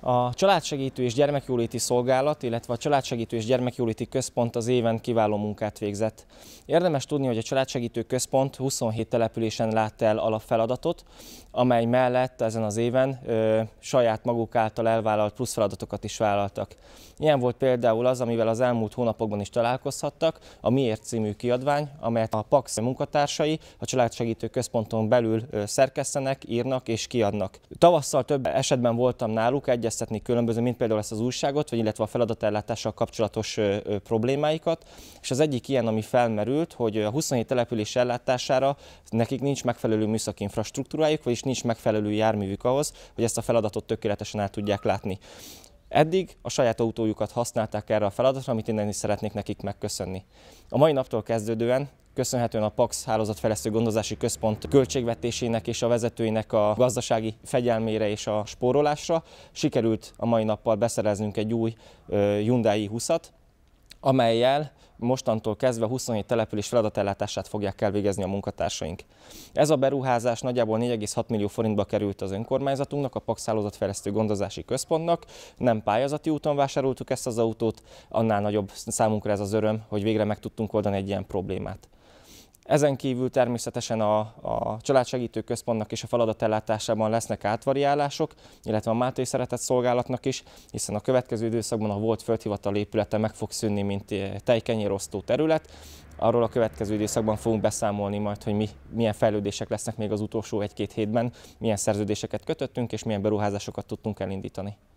A Családsegítő és Gyermekjóléti Szolgálat, illetve a Családsegítő és Gyermekjóléti Központ az éven kiváló munkát végzett. Érdemes tudni, hogy a Családsegítő Központ 27 településen látta el alapfeladatot, amely mellett ezen az éven ö, saját maguk által elvállalt plusz feladatokat is vállaltak. Ilyen volt például az, amivel az elmúlt hónapokban is találkozhattak, a Miért című kiadvány, amelyet a PAX munkatársai a Családsegítő Központon belül szerkesztenek, írnak és kiadnak. Tavasszal több esetben voltam náluk, egy egyeztetni különböző, mint például ezt az újságot, vagy illetve a feladatellátással kapcsolatos problémáikat. És az egyik ilyen, ami felmerült, hogy a 27 település ellátására nekik nincs megfelelő műszaki infrastruktúrájuk, vagyis nincs megfelelő járművük ahhoz, hogy ezt a feladatot tökéletesen el tudják látni. Eddig a saját autójukat használták erre a feladatra, amit innen is szeretnék nekik megköszönni. A mai naptól kezdődően köszönhetően a PAX hálózatfejlesztő gondozási központ költségvetésének és a vezetőinek a gazdasági fegyelmére és a spórolásra sikerült a mai nappal beszereznünk egy új Hyundai 20-at, amelyel mostantól kezdve 27 település feladatellátását fogják elvégezni a munkatársaink. Ez a beruházás nagyjából 4,6 millió forintba került az önkormányzatunknak, a PAX hálózatfejlesztő gondozási központnak. Nem pályázati úton vásároltuk ezt az autót, annál nagyobb számunkra ez az öröm, hogy végre meg tudtunk oldani egy ilyen problémát. Ezen kívül természetesen a, a Családsegítő Központnak és a feladatellátásában lesznek átvariálások, illetve a Máté Szeretett Szolgálatnak is, hiszen a következő időszakban a volt földhivatal épülete meg fog szűnni, mint eh, tejkenyérosztó terület. Arról a következő időszakban fogunk beszámolni majd, hogy mi, milyen fejlődések lesznek még az utolsó egy-két hétben, milyen szerződéseket kötöttünk és milyen beruházásokat tudtunk elindítani.